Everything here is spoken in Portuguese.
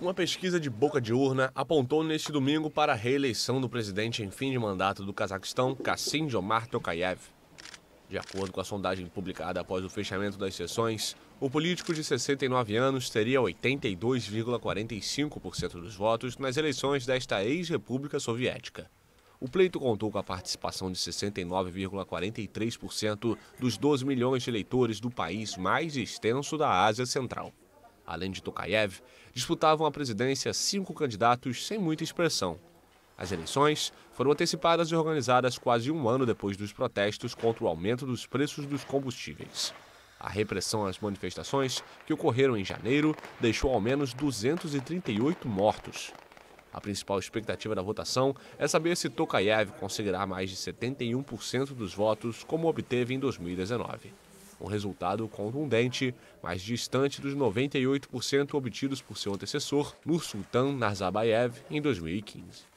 Uma pesquisa de boca de urna apontou neste domingo para a reeleição do presidente em fim de mandato do Cazaquistão, Kassim Jomar Tokayev. De acordo com a sondagem publicada após o fechamento das sessões, o político de 69 anos teria 82,45% dos votos nas eleições desta ex-república soviética. O pleito contou com a participação de 69,43% dos 12 milhões de eleitores do país mais extenso da Ásia Central além de Tokayev, disputavam a presidência cinco candidatos sem muita expressão. As eleições foram antecipadas e organizadas quase um ano depois dos protestos contra o aumento dos preços dos combustíveis. A repressão às manifestações, que ocorreram em janeiro, deixou ao menos 238 mortos. A principal expectativa da votação é saber se Tokayev conseguirá mais de 71% dos votos, como obteve em 2019 um resultado contundente, mas distante dos 98% obtidos por seu antecessor, Nursultan Nazarbayev, em 2015.